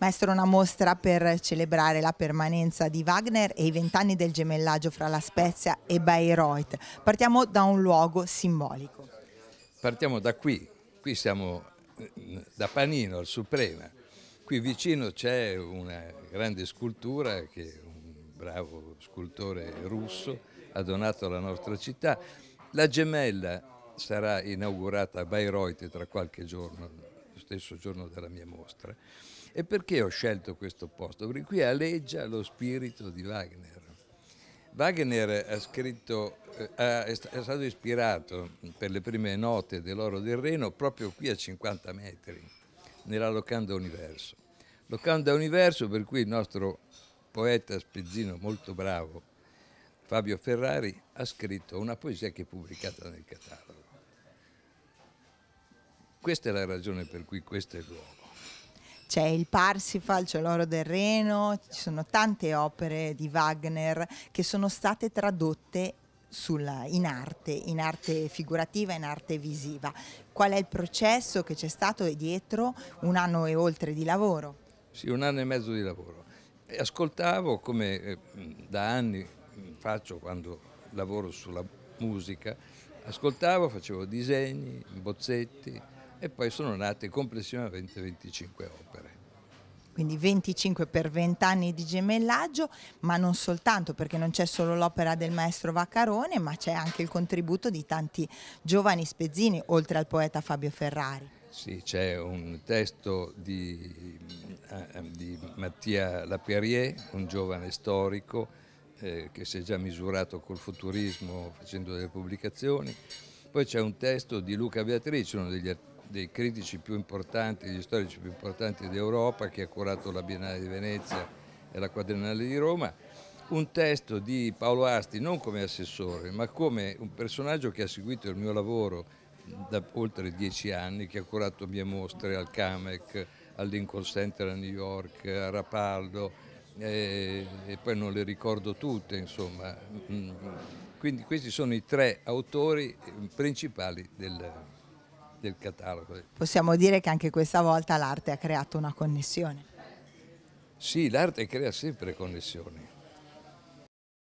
Maestro, una mostra per celebrare la permanenza di Wagner e i vent'anni del gemellaggio fra La Spezia e Bayreuth. Partiamo da un luogo simbolico. Partiamo da qui, qui siamo eh, da Panino al Suprema. Qui vicino c'è una grande scultura che un bravo scultore russo ha donato alla nostra città. La gemella sarà inaugurata a Bayreuth tra qualche giorno, stesso giorno della mia mostra. E perché ho scelto questo posto? Perché qui alleggia lo spirito di Wagner. Wagner ha scritto, eh, è stato ispirato per le prime note dell'Oro del Reno proprio qui a 50 metri, nella Locanda Universo. Locanda Universo per cui il nostro poeta spezzino molto bravo, Fabio Ferrari, ha scritto una poesia che è pubblicata nel catalogo. Questa è la ragione per cui questo è il luogo. C'è il Parsifal, c'è l'Oro del Reno, ci sono tante opere di Wagner che sono state tradotte sulla, in arte, in arte figurativa, in arte visiva. Qual è il processo che c'è stato dietro un anno e oltre di lavoro? Sì, un anno e mezzo di lavoro. E ascoltavo, come eh, da anni mm, faccio quando lavoro sulla musica, ascoltavo, facevo disegni, bozzetti, e poi sono nate complessivamente 25 opere. Quindi 25 per 20 anni di gemellaggio, ma non soltanto perché non c'è solo l'opera del maestro Vaccarone, ma c'è anche il contributo di tanti giovani spezzini, oltre al poeta Fabio Ferrari. Sì, c'è un testo di, eh, eh, di Mattia Lapierrier, un giovane storico eh, che si è già misurato col futurismo facendo delle pubblicazioni, poi c'è un testo di Luca Beatrice, uno degli dei critici più importanti, degli storici più importanti d'Europa, che ha curato la Biennale di Venezia e la Quadriennale di Roma, un testo di Paolo Asti non come assessore, ma come un personaggio che ha seguito il mio lavoro da oltre dieci anni, che ha curato mie mostre al Camec, al Lincoln Center a New York, a Rapaldo, e, e poi non le ricordo tutte, insomma. Mm, mm. Quindi questi sono i tre autori principali del, del catalogo. Possiamo dire che anche questa volta l'arte ha creato una connessione. Sì, l'arte crea sempre connessioni.